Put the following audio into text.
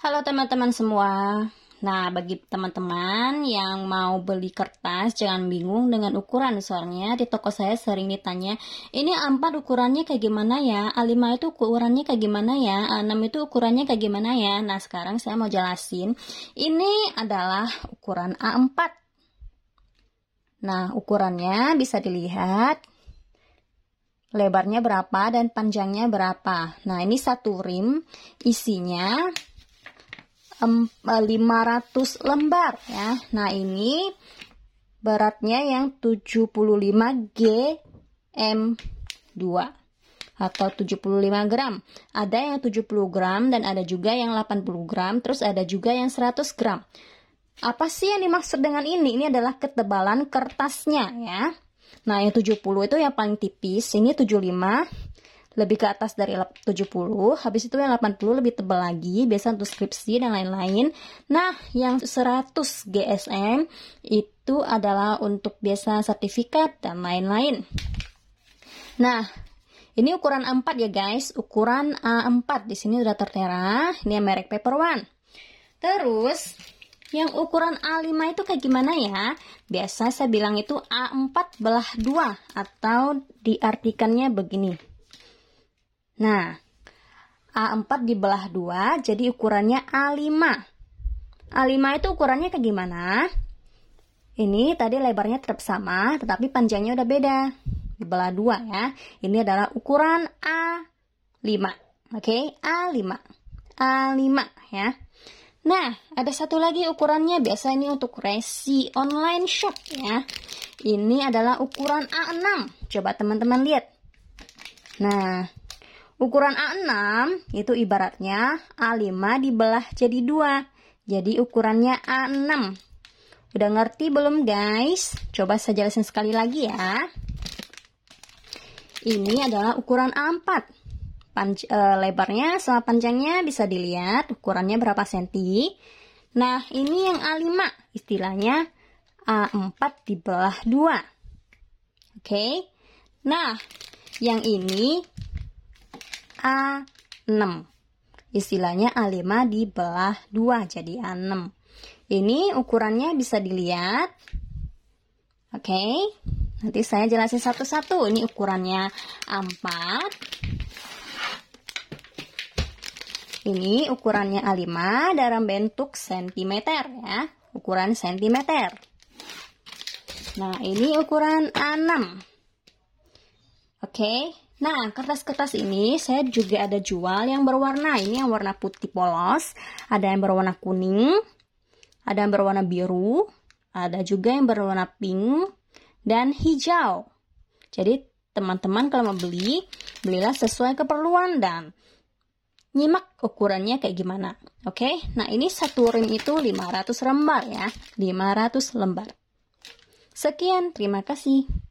Halo teman-teman semua. Nah, bagi teman-teman yang mau beli kertas, jangan bingung dengan ukuran. Soalnya di toko saya sering ditanya, ini A4 ukurannya kayak gimana ya? A5 itu ukurannya kayak gimana ya? A6 itu ukurannya kayak gimana ya? Nah, sekarang saya mau jelasin. Ini adalah ukuran A4. Nah, ukurannya bisa dilihat lebarnya berapa dan panjangnya berapa. Nah, ini satu rim isinya 500 eh, lembar ya. Nah, ini beratnya yang 75G M2 atau 75 gram. Ada yang 70 gram dan ada juga yang 80 gram, terus ada juga yang 100 gram. Apa sih yang dimaksud dengan ini? Ini adalah ketebalan kertasnya ya. Nah, yang 70 itu yang paling tipis, ini 75, lebih ke atas dari 70 habis itu yang 80 lebih tebal lagi biasa untuk skripsi dan lain-lain nah yang 100 GSM itu adalah untuk biasa sertifikat dan lain-lain nah ini ukuran A4 ya guys ukuran eh, A4 di sini udah tertera ini merek paper one terus yang ukuran A5 itu kayak gimana ya? Biasa saya bilang itu A4 belah 2 atau diartikannya begini. Nah, A4 dibelah 2 jadi ukurannya A5. A5 itu ukurannya kayak gimana? Ini tadi lebarnya tetap sama, tetapi panjangnya udah beda. Dibelah 2 ya. Ini adalah ukuran A5. Oke, okay? A5. A5 ya. Nah, ada satu lagi ukurannya biasa ini untuk resi online shop ya. Ini adalah ukuran A6. Coba teman-teman lihat. Nah, Ukuran A6 itu ibaratnya A5 dibelah jadi 2. Jadi ukurannya A6. Udah ngerti belum guys? Coba saya jelasin sekali lagi ya. Ini adalah ukuran A4. Panj e, lebarnya sama panjangnya bisa dilihat ukurannya berapa senti. Nah, ini yang A5, istilahnya A4 dibelah 2. Oke. Okay? Nah, yang ini A6. Istilahnya A5 dibelah 2 jadi A6. Ini ukurannya bisa dilihat. Oke. Okay. Nanti saya jelasin satu-satu. Ini ukurannya A4. Ini ukurannya A5 dalam bentuk sentimeter ya. Ukuran sentimeter. Nah, ini ukuran A6. Oke. Okay. Nah, kertas-kertas ini saya juga ada jual yang berwarna. Ini yang warna putih polos, ada yang berwarna kuning, ada yang berwarna biru, ada juga yang berwarna pink dan hijau. Jadi, teman-teman kalau mau beli, belilah sesuai keperluan dan nyimak ukurannya kayak gimana. Oke. Okay? Nah, ini satu rim itu 500 lembar ya. 500 lembar. Sekian, terima kasih.